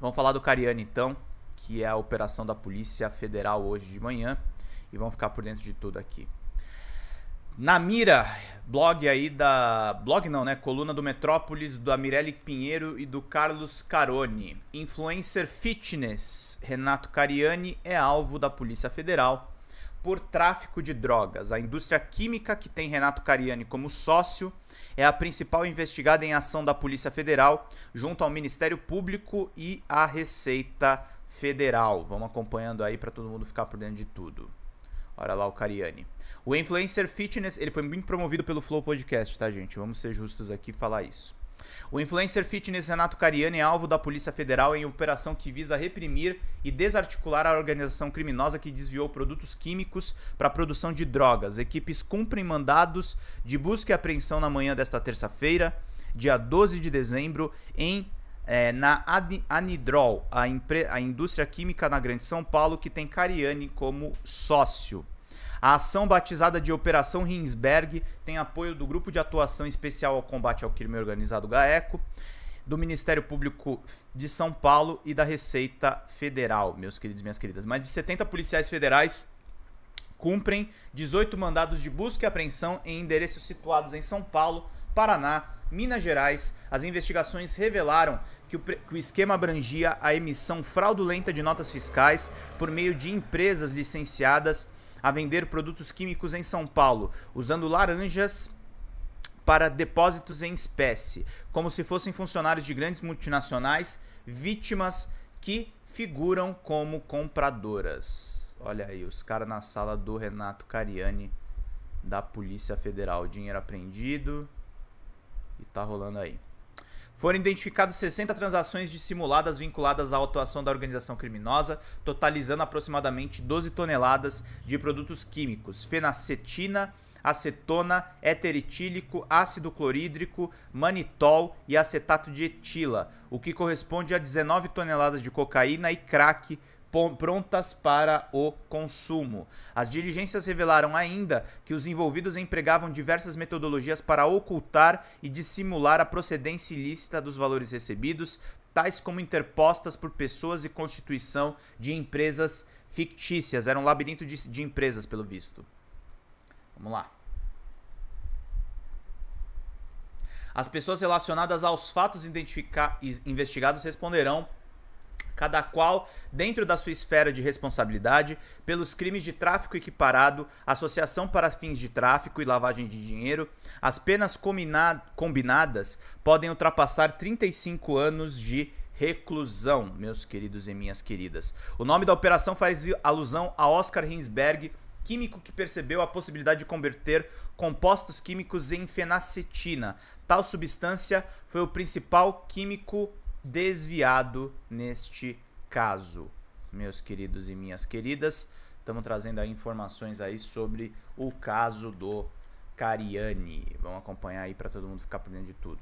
Vamos falar do Cariani então, que é a operação da Polícia Federal hoje de manhã e vamos ficar por dentro de tudo aqui. Na mira, blog aí da. Blog não, né? Coluna do Metrópolis, da Mirelle Pinheiro e do Carlos Caroni. Influencer fitness Renato Cariani é alvo da Polícia Federal por tráfico de drogas. A indústria química, que tem Renato Cariani como sócio, é a principal investigada em ação da Polícia Federal, junto ao Ministério Público e à Receita Federal. Vamos acompanhando aí para todo mundo ficar por dentro de tudo. Olha lá o Cariani. O influencer fitness, ele foi muito promovido pelo Flow Podcast, tá, gente? Vamos ser justos aqui e falar isso. O influencer fitness Renato Cariani é alvo da Polícia Federal em operação que visa reprimir e desarticular a organização criminosa que desviou produtos químicos para a produção de drogas. Equipes cumprem mandados de busca e apreensão na manhã desta terça-feira, dia 12 de dezembro, em é, na Anidrol, a, a indústria química na Grande São Paulo, que tem Cariani como sócio. A ação batizada de Operação Rinsberg tem apoio do Grupo de Atuação Especial ao Combate ao Crime Organizado GAECO, do Ministério Público de São Paulo e da Receita Federal, meus queridos e minhas queridas. Mais de 70 policiais federais cumprem 18 mandados de busca e apreensão em endereços situados em São Paulo, Paraná, Minas Gerais, as investigações revelaram que o, que o, esquema abrangia a emissão fraudulenta de notas fiscais por meio de empresas licenciadas a vender produtos químicos em São Paulo, usando laranjas para depósitos em espécie, como se fossem funcionários de grandes multinacionais, vítimas que figuram como compradoras. Olha aí, os caras na sala do Renato Cariani da Polícia Federal. Dinheiro apreendido e tá rolando aí. Foram identificadas 60 transações dissimuladas vinculadas à atuação da organização criminosa, totalizando aproximadamente 12 toneladas de produtos químicos, fenacetina, acetona, éter etílico, ácido clorídrico, manitol e acetato de etila, o que corresponde a 19 toneladas de cocaína e crack prontas para o consumo. As diligências revelaram ainda que os envolvidos empregavam diversas metodologias para ocultar e dissimular a procedência ilícita dos valores recebidos, tais como interpostas por pessoas e constituição de empresas fictícias. Era um labirinto de, de empresas, pelo visto. Vamos lá. As pessoas relacionadas aos fatos investigados responderão cada qual dentro da sua esfera de responsabilidade, pelos crimes de tráfico equiparado, associação para fins de tráfico e lavagem de dinheiro, as penas combinadas podem ultrapassar 35 anos de reclusão, meus queridos e minhas queridas. O nome da operação faz alusão a Oscar Hinsberg, químico que percebeu a possibilidade de converter compostos químicos em fenacetina. Tal substância foi o principal químico desviado neste caso. Meus queridos e minhas queridas, estamos trazendo aí informações aí sobre o caso do Cariani. Vamos acompanhar aí para todo mundo ficar por dentro de tudo.